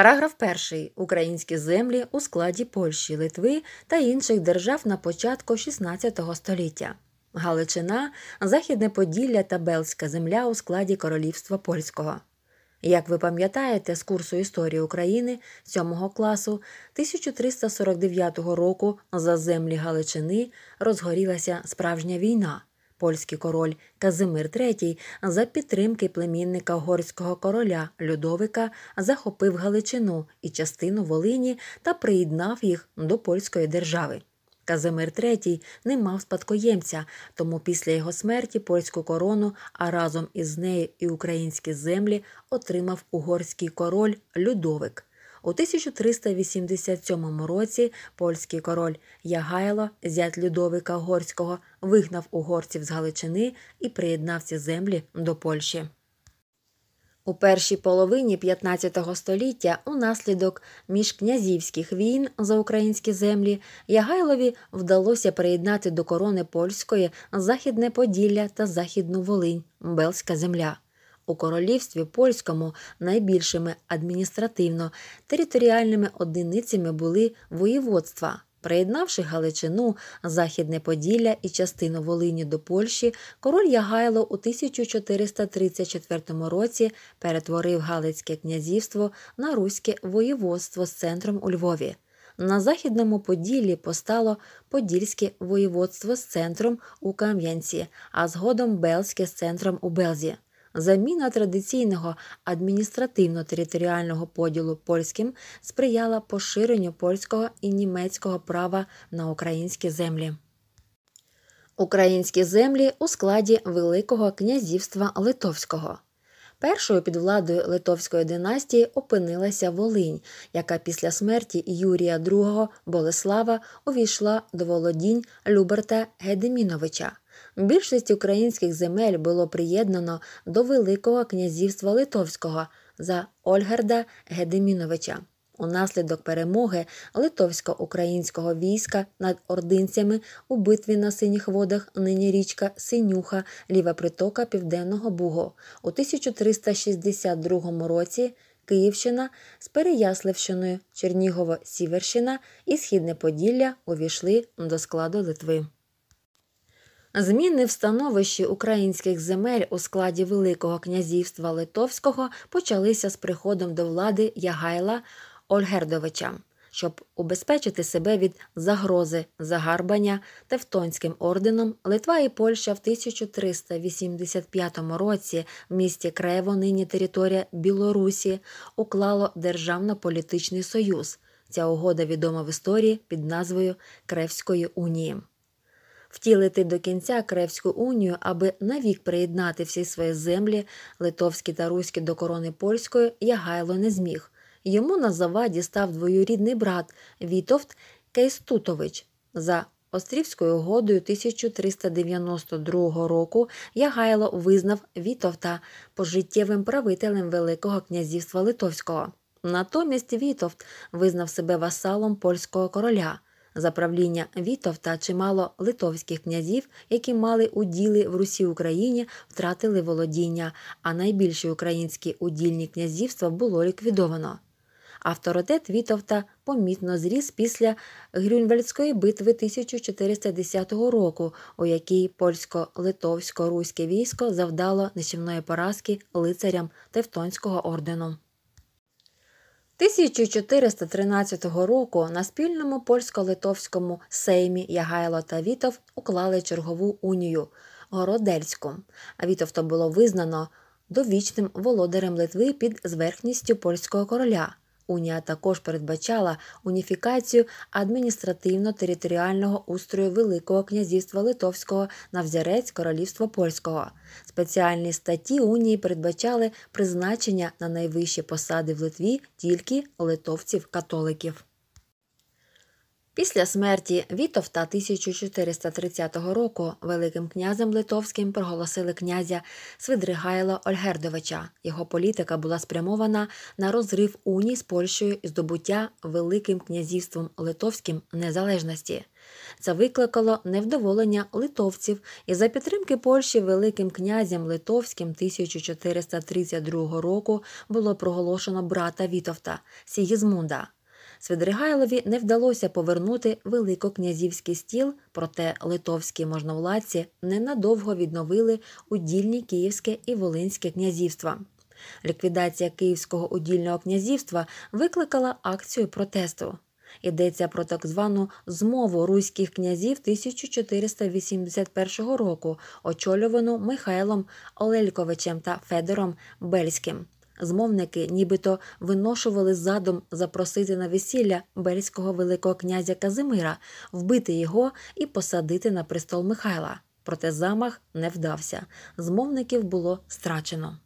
Параграф 1. Українські землі у складі Польщі, Литви та інших держав на початку XVI століття. Галичина, Західне Поділля та Белська земля у складі Королівства Польського. Як ви пам'ятаєте з курсу історії України 7 класу 1349 року за землі Галичини розгорілася справжня війна, Польський король Казимир III за підтримки племінника горського короля Людовика захопив Галичину і частину Волині та приєднав їх до польської держави. Казимир III не мав спадкоємця, тому після його смерті польську корону, а разом із нею і українські землі отримав угорський король Людовик. У 1387 році польський король Ягайло, зять Людовика Горського, вигнав угорців з Галичини і приєднав ці землі до Польщі. У першій половині 15 століття унаслідок міжкнязівських війн за українські землі Ягайлові вдалося приєднати до корони польської західне Поділля та Західну Волинь Белська земля у королівстві польському найбільшими адміністративно територіальними одиницями були воєводства. Приєднавши Галичину, Західне Поділля і частину Волині до Польщі, король Ягайло у 1434 році перетворив Галицьке князівство на руське воєводство з центром у Львові. На західному Поділлі постало Подільське воєводство з центром у Кам'янці, а згодом Белське з центром у Белзі. Заміна традиційного адміністративно-територіального поділу польським сприяла поширенню польського і німецького права на українські землі. Українські землі у складі Великого князівства Литовського. Першою під владою Литовської династії опинилася Волинь, яка після смерті Юрія II Болеслава увійшла до володінь Люберта Гедеміновича. Більшість українських земель було приєднано до Великого князівства Литовського за Ольгарда Гедеміновича. Унаслідок перемоги литовсько-українського війська над ординцями у битві на синіх водах нині річка Синюха, ліва притока Південного Бугу. У 1362 році Київщина з Переяславщиною, Чернігово-Сіверщина і Східне Поділля увійшли до складу Литви. Зміни в становищі українських земель у складі Великого князівства Литовського почалися з приходом до влади Ягайла Ольгердовича, щоб убезпечити себе від загрози загарбання Тевтонським орденом Литва і Польща в 1385 році в місті Крево, нині територія Білорусі, уклало державно-політичний союз. Ця угода відома в історії під назвою Кревської унії втілити до кінця Кревську унію, аби навік приєднати всі свої землі, литовські та руські до корони польської, Ягайло не зміг. Йому на заваді став двоюрідний брат Вітовт Кейстутович. За Острівською угодою 1392 року Ягайло визнав Вітовта пожиттєвим правителем Великого князівства Литовського. Натомість Вітовт визнав себе васалом польського короля за правління Вітовта чимало литовських князів, які мали уділи в Русі Україні, втратили володіння, а найбільші українські удільні князівства було ліквідовано. Авторитет Вітовта помітно зріс після Грюнвельдської битви 1410 року, у якій польсько-литовсько-руське військо завдало нищівної поразки лицарям Тевтонського ордену. 1413 року на спільному польсько-литовському сеймі Ягайло та Вітов уклали чергову унію Городельську. А то було визнано довічним володарем Литви під зверхністю польського короля. Унія також передбачала уніфікацію адміністративно-територіального устрою Великого князівства Литовського на взярець Королівства Польського. Спеціальні статті унії передбачали призначення на найвищі посади в Литві тільки литовців-католиків. Після смерті Вітовта 1430 року Великим князем Литовським проголосили князя Свидригайла Ольгердовича. Його політика була спрямована на розрив уні з Польщею і здобуття Великим князівством Литовським незалежності. Це викликало невдоволення литовців і за підтримки Польщі Великим князем Литовським 1432 року було проголошено брата Вітовта Сігізмунда. Свидригайлові не вдалося повернути великокнязівський стіл, проте литовські можновладці ненадовго відновили удільні Київське і Волинське князівства. Ліквідація Київського удільного князівства викликала акцію протесту. Йдеться про так звану змову руських князів 1481 року, очолювану Михайлом Олельковичем та Федором Бельським змовники нібито виношували задум запросити на весілля бельського великого князя Казимира, вбити його і посадити на престол Михайла. Проте замах не вдався. Змовників було страчено.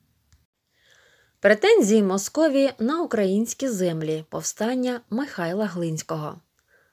Претензії Московії на українські землі повстання Михайла Глинського.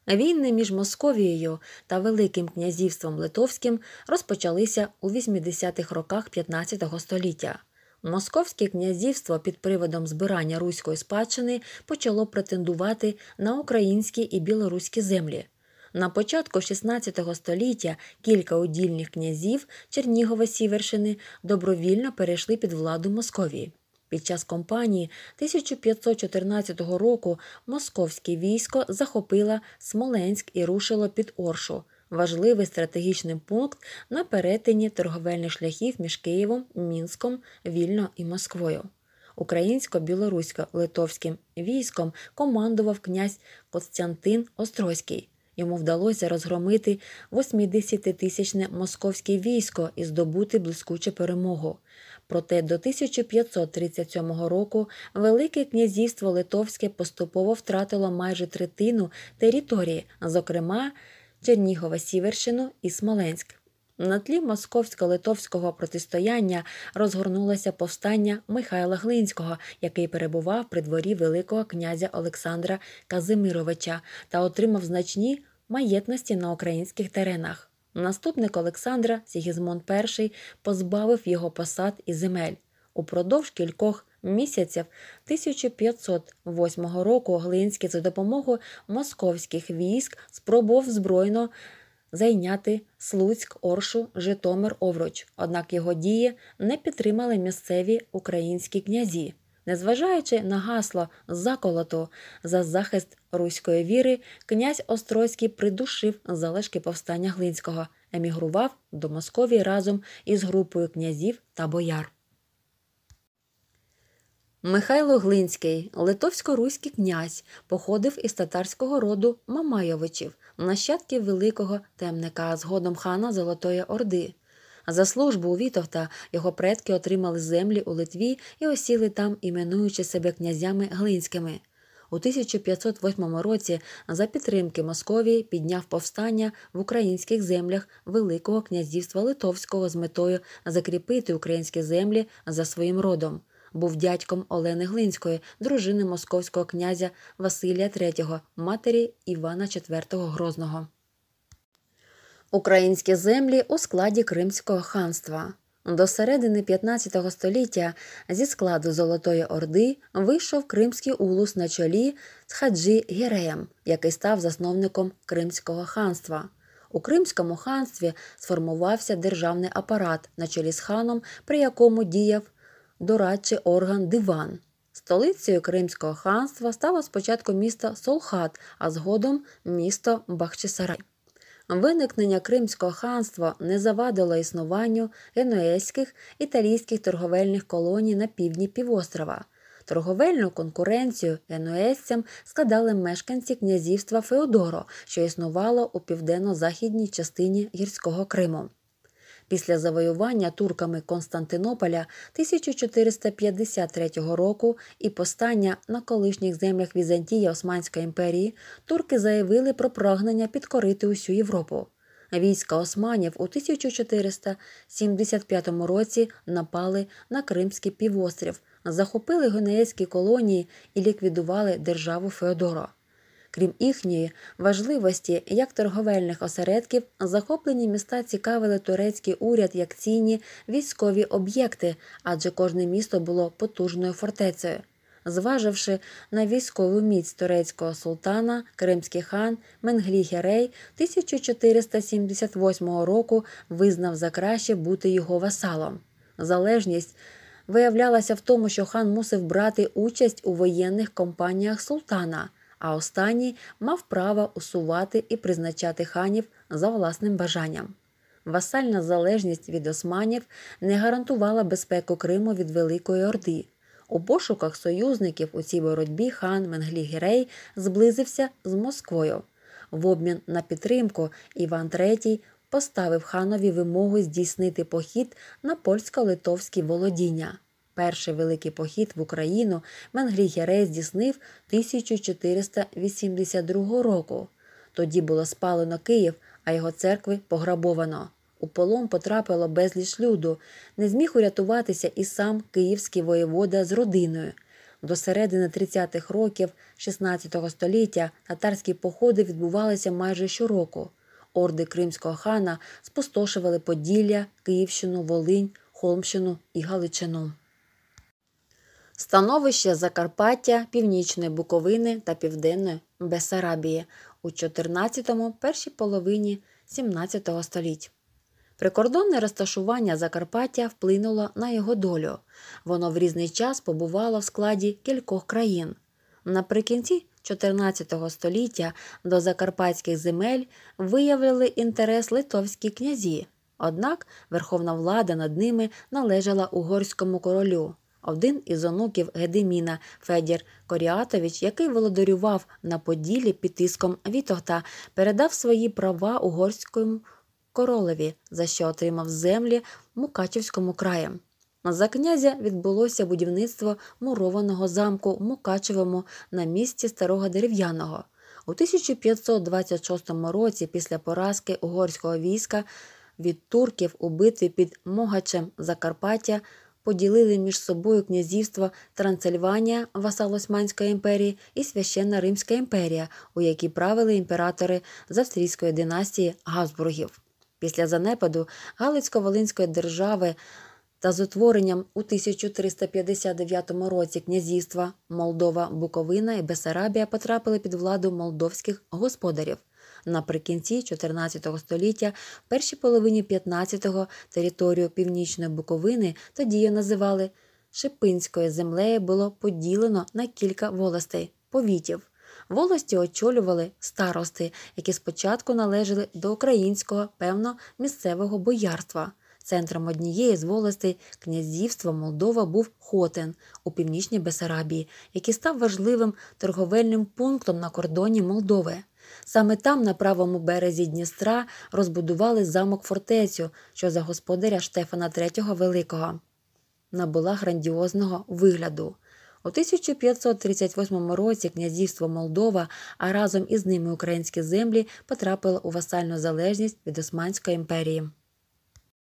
Війни між Московією та Великим князівством Литовським розпочалися у 80-х роках 15 го століття. Московське князівство під приводом збирання руської спадщини почало претендувати на українські і білоруські землі. На початку XVI століття кілька удільних князів Чернігова Сівершини добровільно перейшли під владу Московії. Під час кампанії 1514 року московське військо захопило Смоленськ і рушило під Оршу важливий стратегічний пункт на перетині торговельних шляхів між Києвом, Мінськом, Вільно і Москвою. Українсько-білорусько-литовським військом командував князь Костянтин Острозький. Йому вдалося розгромити 80-тисячне московське військо і здобути блискучу перемогу. Проте до 1537 року Велике князівство Литовське поступово втратило майже третину території, зокрема Чернігова Сіверщину і Смоленськ. На тлі московсько-литовського протистояння розгорнулося повстання Михайла Глинського, який перебував при дворі Великого князя Олександра Казимировича та отримав значні маєтності на українських теренах. Наступник Олександра Сігізмон І позбавив його посад і земель. Упродовж кількох місяців 1508 року Глинський за допомогою московських військ спробував збройно зайняти Слуцьк, Оршу, Житомир, Овруч. Однак його дії не підтримали місцеві українські князі. Незважаючи на гасло заколоту за захист руської віри, князь Острозький придушив залишки повстання Глинського, емігрував до Московії разом із групою князів та бояр. Михайло Глинський, литовсько-руський князь, походив із татарського роду Мамайовичів, нащадків великого темника, згодом хана Золотої Орди. За службу у Вітовта його предки отримали землі у Литві і осіли там, іменуючи себе князями Глинськими. У 1508 році за підтримки Московії підняв повстання в українських землях Великого князівства Литовського з метою закріпити українські землі за своїм родом був дядьком Олени Глинської, дружини московського князя Василія III, матері Івана IV Грозного. Українські землі у складі Кримського ханства. До середини 15 століття зі складу Золотої Орди вийшов Кримський улус на чолі з хаджі Гіреєм, який став засновником Кримського ханства. У Кримському ханстві сформувався державний апарат на чолі з ханом, при якому діяв дорадчий орган диван. Столицею Кримського ханства стало спочатку місто Солхат, а згодом місто Бахчисарай. Виникнення Кримського ханства не завадило існуванню генуезьких італійських торговельних колоній на півдні півострова. Торговельну конкуренцію генуезцям складали мешканці князівства Феодоро, що існувало у південно-західній частині гірського Криму. Після завоювання турками Константинополя 1453 року і постання на колишніх землях Візантії Османської імперії турки заявили про прагнення підкорити усю Європу. Війська Османів у 1475 році напали на Кримський півострів, захопили гонеєцькі колонії і ліквідували державу Феодора. Крім їхньої важливості, як торговельних осередків, захоплені міста цікавили турецький уряд як цінні військові об'єкти, адже кожне місто було потужною фортецею. Зваживши на військову міць турецького султана, Кримський хан Менглі Герей 1478 року визнав за краще бути його васалом. Залежність виявлялася в тому, що хан мусив брати участь у воєнних компаніях султана а останній мав право усувати і призначати ханів за власним бажанням. Васальна залежність від османів не гарантувала безпеку Криму від Великої Орди. У пошуках союзників у цій боротьбі хан Менглі Гірей зблизився з Москвою. В обмін на підтримку Іван III поставив ханові вимогу здійснити похід на польсько-литовські володіння. Перший великий похід в Україну Менгрій Герей здійснив 1482 року. Тоді було спалено Київ, а його церкви пограбовано. У полон потрапило безліч люду, не зміг урятуватися і сам київський воєвода з родиною. До середини 30-х років 16 го століття татарські походи відбувалися майже щороку. Орди Кримського хана спустошували Поділля, Київщину, Волинь, Холмщину і Галичину. Становище Закарпаття, Північної Буковини та Південної Бесарабії у 14-му першій половині 17 століть. Прикордонне розташування Закарпаття вплинуло на його долю. Воно в різний час побувало в складі кількох країн. Наприкінці 14 століття до закарпатських земель виявили інтерес литовські князі, однак верховна влада над ними належала угорському королю. Один із онуків Гедиміна Федір Коріатович, який володарював на Поділлі під тиском Вітогта, передав свої права угорському королеві, за що отримав землі в Мукачевському краї. За князя відбулося будівництво мурованого замку Мукачевому на місці старого дерев'яного. У 1526 році, після поразки угорського війська від турків у битві під Могачем Закарпаття, поділили між собою князівства Трансильванія, васал Османської імперії, і Священна Римська імперія, у якій правили імператори з австрійської династії Габсбургів. Після занепаду Галицько-Волинської держави. Та з утворенням у 1359 році князівства Молдова, Буковина і Бесарабія потрапили під владу молдовських господарів. Наприкінці 14 століття, в першій половині 15-го територію північної Буковини тоді її називали Шипинською землею було поділено на кілька волостей повітів. Волості очолювали старости, які спочатку належали до українського, певно, місцевого боярства. Центром однієї з волостей князівства Молдова був Хотен у північній Бесарабії, який став важливим торговельним пунктом на кордоні Молдови. Саме там, на правому березі Дністра, розбудували замок фортецю, що за господаря Штефана III Великого набула грандіозного вигляду. У 1538 році князівство Молдова, а разом із ними українські землі потрапило у васальну залежність від Османської імперії.